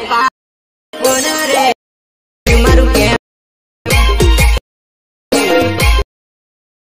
Bye.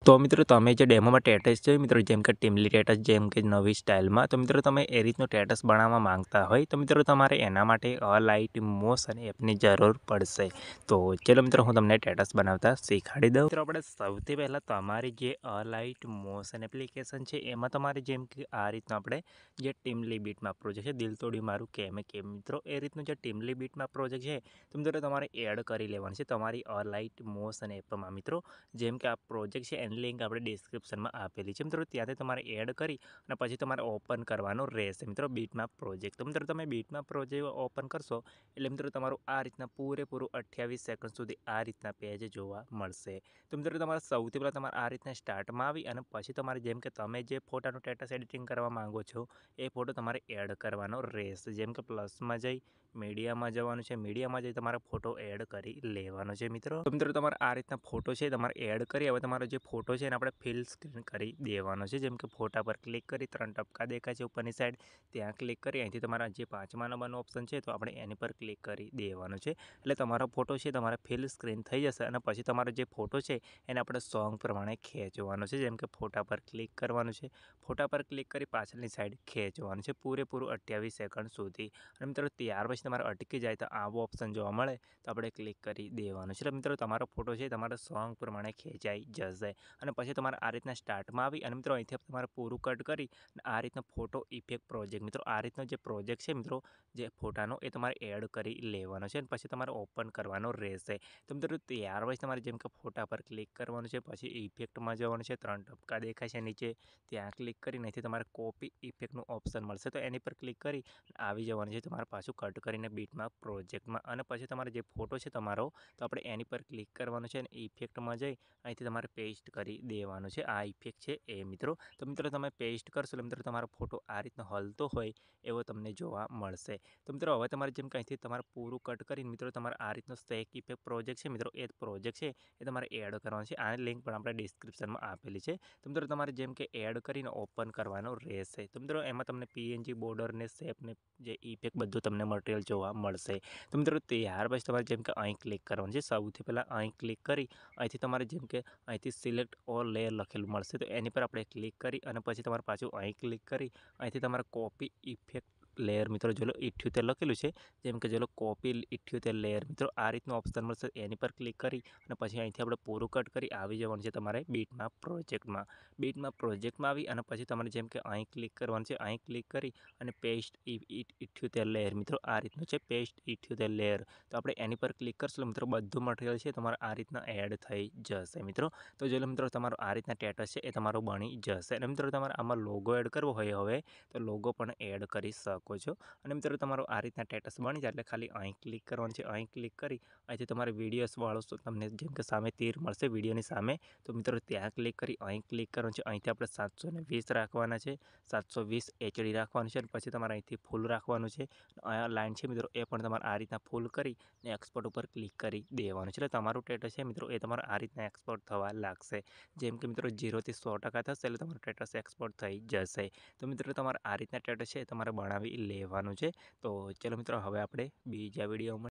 તો મિત્રો તમે જે ડેમોમાં ટેટસ છે મિત્રો જેમ કે ટીમલી ટેટસ જેમ કે નવી સ્ટાઇલમાં તો મિત્રો તમે એ રીતનું ટેટસ બનાવવા માંગતા હોય તો મિત્રો તમારે એના માટે અલાઇટ મોશન એપની જરૂર પડશે તો ચલો મિત્રો હું તમને ટેટસ બનાવતા શીખવાડી દઉં મિત્રો આપણે સૌથી પહેલાં તમારી જે અલાઇટ મોશન એપ્લિકેશન છે એમાં તમારે જેમ કે આ રીતનું આપણે જે ટીમલી બીટમાં પ્રોજેક્ટ છે દિલ દિલતોડી મારું કેમ કેમ મિત્રો એ રીતનું જે ટીમલી બીટમાં પ્રોજેક્ટ છે તો મિત્રો તમારે એડ કરી લેવાનું છે તમારી અલાઇટ મોશન એપમાં મિત્રો જેમ કે આ પ્રોજેક્ટ છે એની લિંક આપણે ડિસ્ક્રિપ્શનમાં આપેલી છે મિત્રો ત્યાંથી તમારે એડ કરી અને પછી તમારે ઓપન કરવાનો રહેશે મિત્રો બીટમાં પ્રોજેક્ટ તો મિત્રો તમે બીટમાં પ્રોજેક્ટ ઓપન કરશો એટલે મિત્રો તમારું આ રીતના પૂરેપૂરું અઠ્યાવીસ સેકન્ડ સુધી આ રીતના પેજ જોવા મળશે તો મિત્રો તમારે સૌથી પહેલાં તમારે આ રીતના સ્ટાર્ટમાં આવી અને પછી તમારે જેમ કે તમે જે ફોટાનું સ્ટેટસ એડિટિંગ કરવા માગો છો એ ફોટો તમારે એડ કરવાનો રહેશે જેમ કે પ્લસમાં જઈ મીડિયામાં જવાનું છે મીડિયામાં જઈ તમારે ફોટો એડ કરી લેવાનો છે મિત્રો મિત્રો તમારે આ રીતના ફોટો છે તમારે એડ કરી હવે તમારો જે ફોટો ફોટો છે એને આપણે ફિલ સ્ક્રીન કરી દેવાનો છે જેમ કે ફોટા પર ક્લિક કરી ત્રણ ટપકા દેખાય છે ઉપરની સાઈડ ત્યાં ક્લિક કરી અહીંથી તમારા જે પાંચમા નંબરનો ઓપ્શન છે તો આપણે એની પર ક્લિક કરી દેવાનો છે એટલે તમારો ફોટો છે તમારા ફિલ સ્ક્રીન થઈ જશે અને પછી તમારો જે ફોટો છે એને આપણે સોંગ પ્રમાણે ખેંચવાનો છે જેમ કે ફોટા પર ક્લિક કરવાનું છે ફોટા પર ક્લિક કરી પાછળની સાઈડ ખેંચવાનું છે પૂરેપૂરું અઠ્યાવીસ સેકન્ડ સુધી અને મિત્રો ત્યાર પછી તમારે અટકી જાય તો આવો ઓપ્શન જોવા મળે તો આપણે ક્લિક કરી દેવાનું છે મિત્રો તમારો ફોટો છે તમારા સોંગ પ્રમાણે ખેંચાઈ જશે અને પછી તમારે આ રીતના સ્ટાર્ટમાં આવી અને મિત્રો અહીંથી તમારે પૂરું કટ કરી આ રીતનો ફોટો ઇફેક્ટ પ્રોજેક્ટ મિત્રો આ રીતનો જે પ્રોજેક્ટ છે મિત્રો જે ફોટાનો એ તમારે એડ કરી લેવાનો છે અને પછી તમારે ઓપન કરવાનો રહેશે તો મિત્રો ત્યાર પછી તમારે જેમ કે ફોટા પર ક્લિક કરવાનું છે પછી ઇફેક્ટમાં જવાનું છે ત્રણ ટપકા દેખાય છે નીચે ત્યાં ક્લિક કરી નહીંથી તમારે કોપી ઇફેક્ટનું ઓપ્શન મળશે તો એની પર ક્લિક કરી આવી જવાનું છે તમારે પાછું કટ કરીને બીટમાં પ્રોજેક્ટમાં અને પછી તમારે જે ફોટો છે તમારો તો આપણે એની પર ક્લિક કરવાનો છે અને ઇફેક્ટમાં જઈ અહીંથી તમારે પેસ્ટ કરી કરી દેવાનો છે આ ઇફેક્ટ છે એ મિત્રો તો મિત્રો તમે પેસ્ટ કરશો એટલે મિત્રો તમારો ફોટો આ રીતનો હલતો હોય એવો તમને જોવા મળશે તો મિત્રો હવે તમારે જેમ કંઈથી તમારે પૂરું કટ કરીને મિત્રો તમારે આ રીતનો સ્ટેક ઇફેક્ટ પ્રોજેક્ટ છે મિત્રો એ પ્રોજેક્ટ છે એ તમારે એડ કરવાનો છે આની લિંક પણ આપણે ડિસ્ક્રિપ્શનમાં આપેલી છે તો મિત્રો તમારે જેમ કે એડ કરીને ઓપન કરવાનો રહેશે તો મિત્રો એમાં તમને પીએનજી બોર્ડરને શેપને જે ઇફેક્ટ બધું તમને મટીરિયલ જોવા મળશે તો મિત્રો ત્યાર પછી તમારે જેમ કે અહીં ક્લિક કરવાનું છે સૌથી પહેલાં અહીં ક્લિક કરી અહીંથી તમારે જેમ કે અહીંથી સિલેક્ટ ઓલ લેયર લખેલું મળશે તો એની પર આપણે ક્લિક કરી અને પછી તમારે પાછું અહીં ક્લિક કરી અહીંથી તમારે કોપી ઇફેક્ટ લેયર મિત્રો જો ઇઠ્યોતેર લખેલું છે જેમ કે જો લો કોપી ઇઠ્યોતેર લેયર મિત્રો આ રીતનું ઓપ્શન મળશે એની પર ક્લિક કરી અને પછી અહીંથી આપણે પૂરું કટ કરી આવી જવાનું છે તમારે બીટમાં પ્રોજેક્ટમાં બીટમાં પ્રોજેક્ટમાં આવી અને પછી તમારે જેમ કે અહીં ક્લિક કરવાનું છે અહીં ક્લિક કરી અને પેસ્ટ ઇઠ્યોતેર લેયર મિત્રો આ રીતનું છે પેસ્ટ ઇઠ્યોતેર લેયર તો આપણે એની પર ક્લિક કરશું મિત્રો બધું મટીરિયલ છે તમારે આ રીતના એડ થઈ જશે મિત્રો તો જો મિત્રો તમારો આ રીતના ટેટસ છે એ તમારો બની જશે અને મિત્રો તમારે આમાં લોગો એડ કરવો હોય હવે તો લોગો પણ એડ કરી શકો શકો છો અને મિત્રો તમારો આ રીતના સ્ટેટસ બની જાય એટલે ખાલી અહીં ક્લિક કરવાનું છે અહીં ક્લિક કરી અહીંથી તમારે વિડીયોસ વાળો તમને જેમ કે સામે તીર મળશે વિડીયોની સામે તો મિત્રો ત્યાં ક્લિક કરી અહીં ક્લિક કરવાનું છે અહીંથી આપણે સાતસો વીસ રાખવાના છે સાતસો વીસ એચડી રાખવાનું છે અને પછી તમારે અહીંથી ફૂલ રાખવાનું છે અહીંયા લાઇન છે મિત્રો એ પણ તમારે આ રીતના ફૂલ કરી ને એક્સપોર્ટ ઉપર ક્લિક કરી દેવાનું છે એટલે તમારું ટેટસ છે મિત્રો એ તમારે આ રીતના એક્સપોર્ટ થવા લાગશે જેમ કે મિત્રો જીરોથી સો ટકા થશે એટલે તમારું ટેટસ એક્સપોર્ટ થઈ જશે તો મિત્રો તમારે આ રીતના ટેટસ છે તમારે બનાવી લેવાનું છે તો ચલો મિત્રો હવે આપણે બીજા વિડીયોમાં